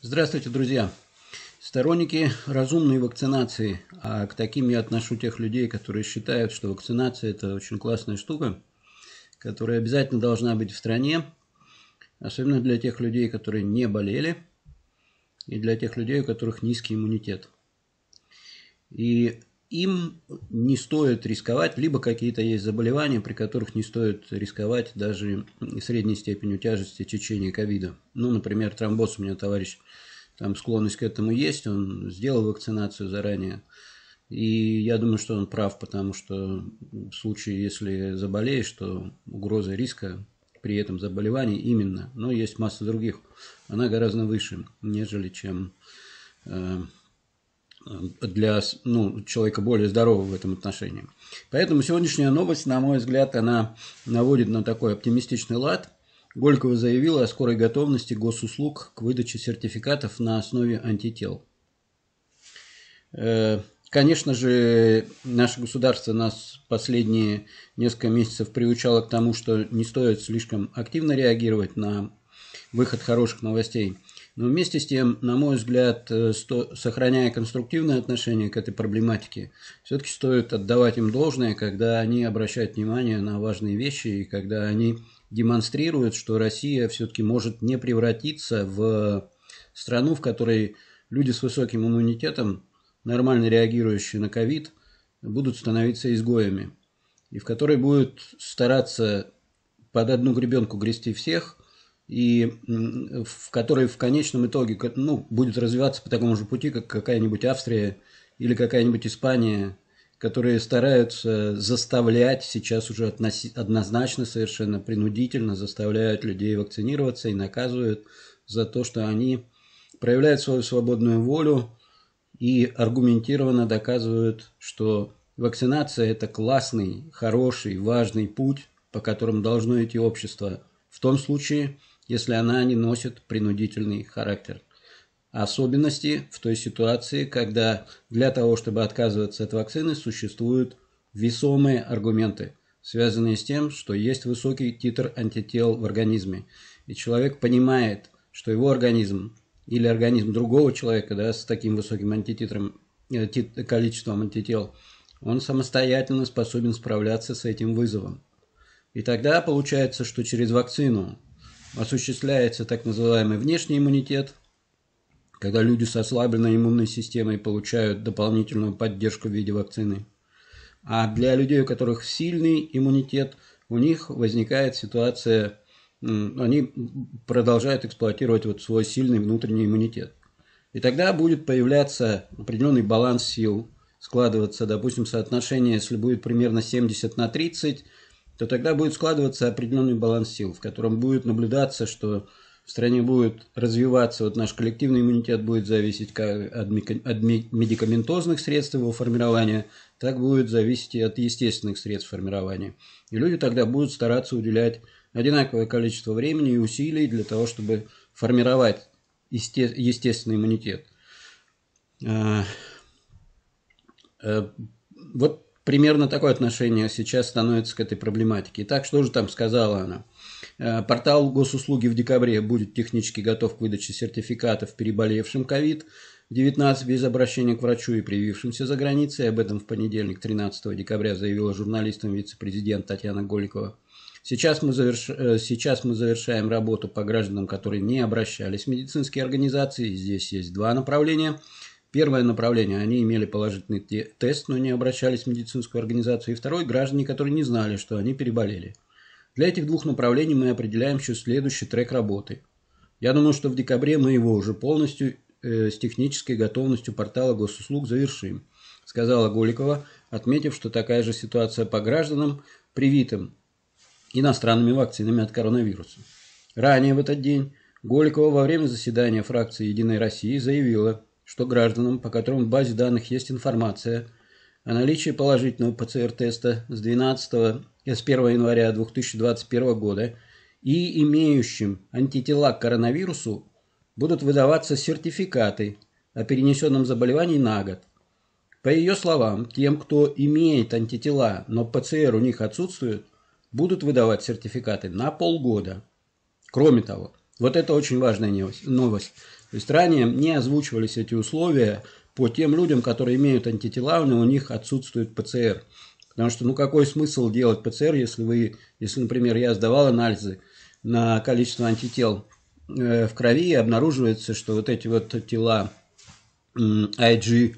Здравствуйте, друзья! Сторонники разумной вакцинации, а к таким я отношу тех людей, которые считают, что вакцинация – это очень классная штука, которая обязательно должна быть в стране, особенно для тех людей, которые не болели, и для тех людей, у которых низкий иммунитет. И им не стоит рисковать, либо какие-то есть заболевания, при которых не стоит рисковать даже средней степенью тяжести течения ковида. Ну, например, тромбоз у меня товарищ, там склонность к этому есть, он сделал вакцинацию заранее. И я думаю, что он прав, потому что в случае, если заболеешь, то угроза риска при этом заболевании именно, но есть масса других, она гораздо выше, нежели чем э, Э, для ну, человека более здорового в этом отношении. Поэтому сегодняшняя новость, на мой взгляд, она наводит на такой оптимистичный лад. Голькова заявила о скорой готовности госуслуг к выдаче сертификатов на основе антител. Э, конечно же, наше государство нас последние несколько месяцев приучало к тому, что не стоит слишком активно реагировать на выход хороших новостей – но вместе с тем, на мой взгляд, э, сто... сохраняя конструктивное отношение к этой проблематике, все-таки стоит отдавать им должное, когда они обращают внимание на важные вещи и когда они демонстрируют, что Россия все-таки может не превратиться в страну, в которой люди с высоким иммунитетом, нормально реагирующие на ковид, будут становиться изгоями, и в которой будут стараться под одну гребенку грести всех – и в которой в конечном итоге ну, будет развиваться по такому же пути, как какая-нибудь Австрия или какая-нибудь Испания, которые стараются заставлять сейчас уже относи, однозначно, совершенно принудительно заставляют людей вакцинироваться и наказывают за то, что они проявляют свою свободную волю и аргументированно доказывают, что вакцинация – это классный, хороший, важный путь, по которому должно идти общество. В том случае, если она не носит принудительный характер. Особенности в той ситуации, когда для того, чтобы отказываться от вакцины, существуют весомые аргументы, связанные с тем, что есть высокий титр антител в организме. И человек понимает, что его организм или организм другого человека да, с таким высоким антититром, э, количеством антител, он самостоятельно способен справляться с этим вызовом. И тогда получается, что через вакцину осуществляется так называемый внешний иммунитет, когда люди с ослабленной иммунной системой получают дополнительную поддержку в виде вакцины. А для людей, у которых сильный иммунитет, у них возникает ситуация, они продолжают эксплуатировать вот свой сильный внутренний иммунитет. И тогда будет появляться определенный баланс сил, складываться, допустим, соотношение, если будет примерно 70 на 30, то тогда будет складываться определенный баланс сил, в котором будет наблюдаться, что в стране будет развиваться, вот наш коллективный иммунитет будет зависеть от медикаментозных средств его формирования, так будет зависеть и от естественных средств формирования. И люди тогда будут стараться уделять одинаковое количество времени и усилий для того, чтобы формировать естественный иммунитет. А, а, вот примерно такое отношение сейчас становится к этой проблематике. Итак, что же там сказала она? Э, портал госуслуги в декабре будет технически готов к выдаче сертификатов переболевшим COVID-19 без обращения к врачу и привившимся за границей. Об этом в понедельник, 13 декабря, заявила журналистам вице-президент Татьяна Голикова. Сейчас мы, заверш... Э, сейчас мы завершаем работу по гражданам, которые не обращались в медицинские организации. Здесь есть два направления – Первое направление. Они имели положительный тест, но не обращались в медицинскую организацию. И второе – граждане, которые не знали, что они переболели. Для этих двух направлений мы определяем еще следующий трек работы. Я думаю, что в декабре мы его уже полностью э, с технической готовностью портала госуслуг завершим, сказала Голикова, отметив, что такая же ситуация по гражданам, привитым иностранными вакцинами от коронавируса. Ранее в этот день Голикова во время заседания фракции «Единой России» заявила – что гражданам, по которым в базе данных есть информация о наличии положительного ПЦР-теста с 12 и э, с 1 января 2021 года и имеющим антитела к коронавирусу, будут выдаваться сертификаты о перенесенном заболевании на год. По ее словам, тем, кто имеет антитела, но ПЦР у них отсутствует, будут выдавать сертификаты на полгода. Кроме того, вот это очень важная новость. То есть ранее не озвучивались эти условия по тем людям, которые имеют антитела, но у них отсутствует ПЦР. Потому что, ну, какой смысл делать ПЦР, если вы, если, например, я сдавал анализы на количество антител э, в крови, и обнаруживается, что вот эти вот тела IG,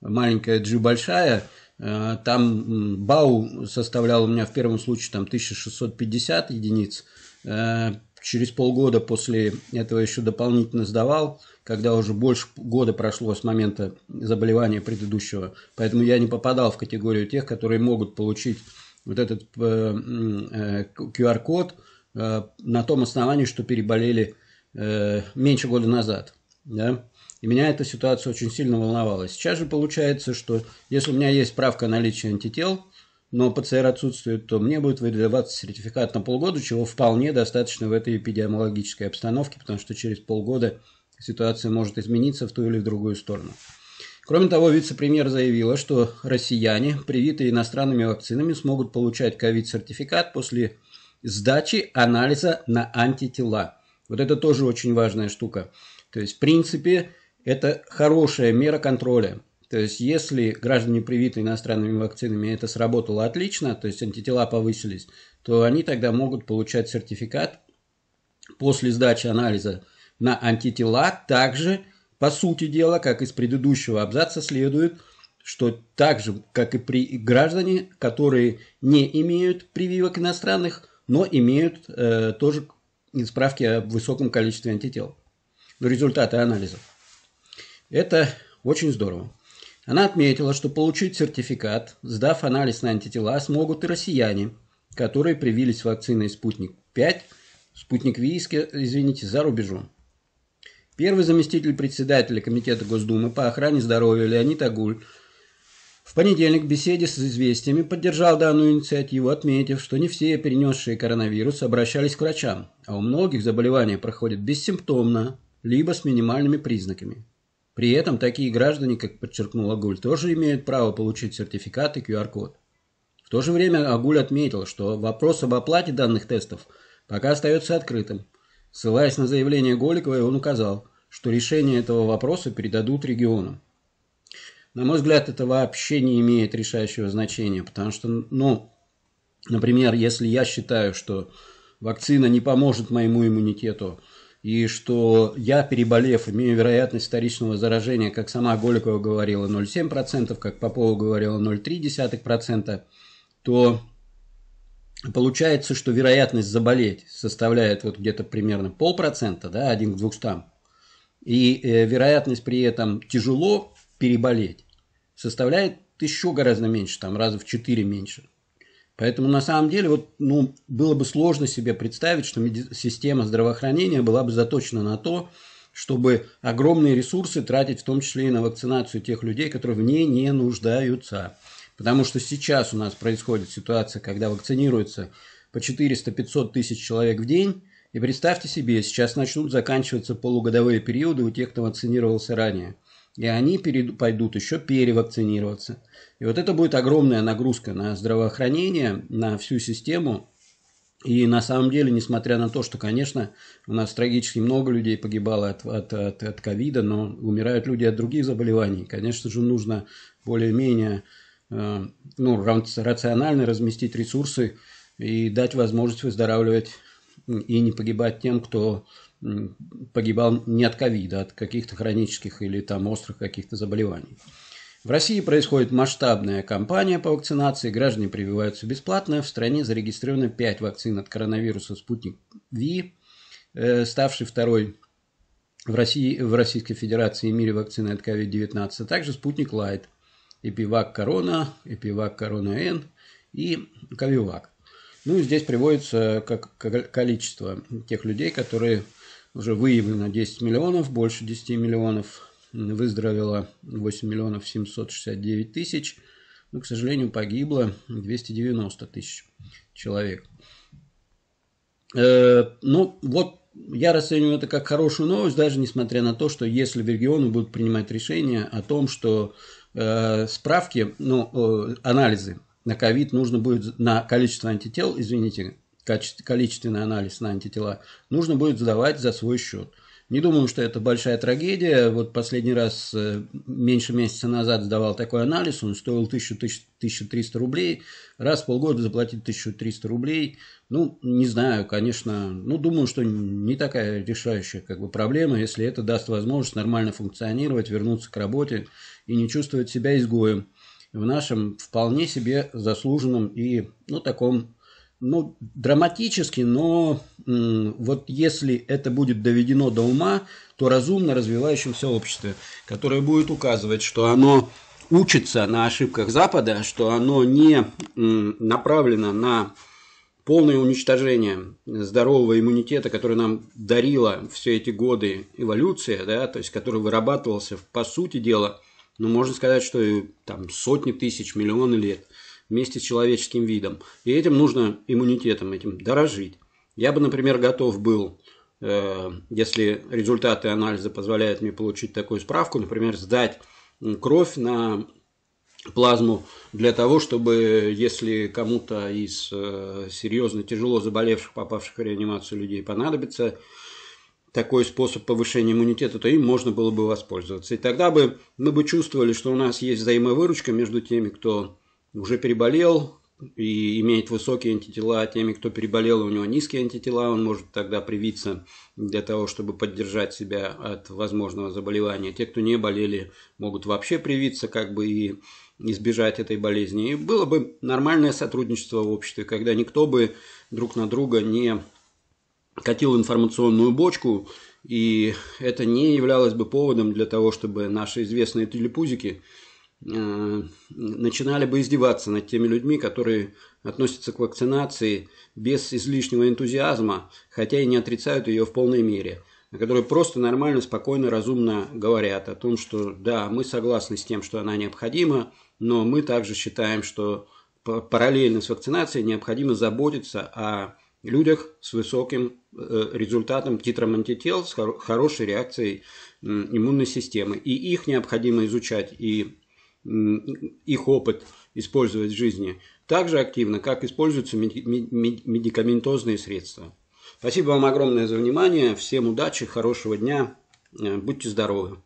маленькая Ig большая, э, там БАУ составлял у меня в первом случае там 1650 единиц, э, через полгода после этого еще дополнительно сдавал, когда уже больше года прошло с момента заболевания предыдущего. Поэтому я не попадал в категорию тех, которые могут получить вот этот QR-код э, э, э, на том основании, что переболели меньше года назад. Да? И меня эта ситуация очень сильно волновала. Сейчас же получается, что если у меня есть справка о наличии антител – но ПЦР отсутствует, то мне будет выдаваться сертификат на полгода, чего вполне достаточно в этой эпидемиологической обстановке, потому что через полгода ситуация может измениться в ту или в другую сторону. Кроме того, вице-премьер заявила, что россияне, привитые иностранными вакцинами, смогут получать ковид-сертификат после сдачи анализа на антитела. Вот это тоже очень важная штука. То есть, в принципе, это хорошая мера контроля. То есть если граждане привиты иностранными вакцинами, это сработало отлично, то есть антитела повысились, то они тогда могут получать сертификат после сдачи анализа на антитела. Также, по сути дела, как из предыдущего абзаца следует, что так же, как и при граждане, которые не имеют прививок иностранных, но имеют э, тоже справки о высоком количестве антител. Результаты анализа. Это очень здорово. Она отметила, что получить сертификат, сдав анализ на антитела, смогут и россияне, которые привились вакциной «Спутник-5», «Спутник Вииски», извините, за рубежом. Первый заместитель председателя Комитета Госдумы по охране здоровья Леонид Агуль в понедельник в беседе с «Известиями» поддержал данную инициативу, отметив, что не все перенесшие коронавирус обращались к врачам, а у многих заболевание проходит бессимптомно, либо с минимальными признаками. При этом такие граждане, как подчеркнул Агуль, тоже имеют право получить сертификат и QR-код. В то же время Агуль отметил, что вопрос об оплате данных тестов пока остается открытым. Ссылаясь на заявление Голиковой, он указал, что решение этого вопроса передадут регионам. На мой взгляд, это вообще не имеет решающего значения, потому что, ну, например, если я считаю, что вакцина не поможет моему иммунитету, и что я, переболев, имею вероятность вторичного заражения, как сама Голикова говорила, 0,7%, как Попова говорила, 0,3%, то получается, что вероятность заболеть составляет вот где-то примерно полпроцента, да, 1 к 200. И э, вероятность при этом тяжело переболеть составляет еще гораздо меньше, там раза в 4 меньше. Поэтому на самом деле вот, ну, было бы сложно себе представить, что система здравоохранения была бы заточена на то, чтобы огромные ресурсы тратить в том числе и на вакцинацию тех людей, которые в ней не нуждаются. Потому что сейчас у нас происходит ситуация, когда вакцинируется по 400-500 тысяч человек в день. И представьте себе, сейчас начнут заканчиваться полугодовые периоды у тех, кто вакцинировался ранее и они перейду, пойдут еще перевакцинироваться. И вот это будет огромная нагрузка на здравоохранение, на всю систему. И на самом деле, несмотря на то, что, конечно, у нас трагически много людей погибало от ковида, от, от, от но умирают люди от других заболеваний. Конечно же, нужно более-менее э, ну, рационально разместить ресурсы и дать возможность выздоравливать и не погибать тем, кто погибал не от ковида, а от каких-то хронических или там острых каких-то заболеваний. В России происходит масштабная кампания по вакцинации, граждане прививаются бесплатно. В стране зарегистрировано 5 вакцин от коронавируса «Спутник Ви», э, ставший второй в, России, в Российской Федерации и мире вакцины от COVID-19, а также «Спутник Лайт», «Эпивак Корона», «Эпивак Корона Н» и «Ковивак». Ну и здесь приводится как количество тех людей, которые уже выявлено 10 миллионов, больше 10 миллионов, выздоровело 8 миллионов 769 тысяч, но, ну, к сожалению, погибло 290 тысяч человек. Э, ну, вот я расцениваю это как хорошую новость, даже несмотря на то, что если в регионы будут принимать решение о том, что э, справки, ну, э, анализы на ковид нужно будет на количество антител, извините, количественный анализ на антитела, нужно будет сдавать за свой счет. Не думаю, что это большая трагедия. Вот последний раз, э, меньше месяца назад, сдавал такой анализ. Он стоил 1000-1300 рублей. Раз в полгода заплатить 1300 рублей. Ну, не знаю, конечно. Ну, думаю, что не такая решающая как бы, проблема, если это даст возможность нормально функционировать, вернуться к работе и не чувствовать себя изгоем в нашем вполне себе заслуженном и, ну, таком ну, драматически, но вот если это будет доведено до ума, то разумно развивающемся обществе, которое будет указывать, что оно учится на ошибках Запада, что оно не направлено на полное уничтожение здорового иммунитета, который нам дарила все эти годы эволюция, да, то есть который вырабатывался, по сути дела, ну, можно сказать, что там сотни тысяч, миллионы лет вместе с человеческим видом. И этим нужно иммунитетом этим дорожить. Я бы, например, готов был, э, если результаты анализа позволяют мне получить такую справку, например, сдать кровь на плазму для того, чтобы если кому-то из э, серьезно тяжело заболевших, попавших в реанимацию людей понадобится, такой способ повышения иммунитета, то им можно было бы воспользоваться. И тогда бы мы бы чувствовали, что у нас есть взаимовыручка между теми, кто уже переболел и имеет высокие антитела, а теми, кто переболел, у него низкие антитела, он может тогда привиться для того, чтобы поддержать себя от возможного заболевания. Те, кто не болели, могут вообще привиться как бы и избежать этой болезни. И было бы нормальное сотрудничество в обществе, когда никто бы друг на друга не катил информационную бочку, и это не являлось бы поводом для того, чтобы наши известные телепузики – Э, начинали бы издеваться над теми людьми, которые относятся к вакцинации без излишнего энтузиазма, хотя и не отрицают ее в полной мере, которые просто нормально, спокойно, разумно говорят о том, что да, мы согласны с тем, что она необходима, но мы также считаем, что параллельно с вакцинацией необходимо заботиться о людях с высоким э, результатом титром антител, с хорошей реакцией иммунной системы. И их необходимо изучать и их опыт использовать в жизни так же активно, как используются медикаментозные средства. Спасибо вам огромное за внимание. Всем удачи, хорошего дня. Э, будьте здоровы.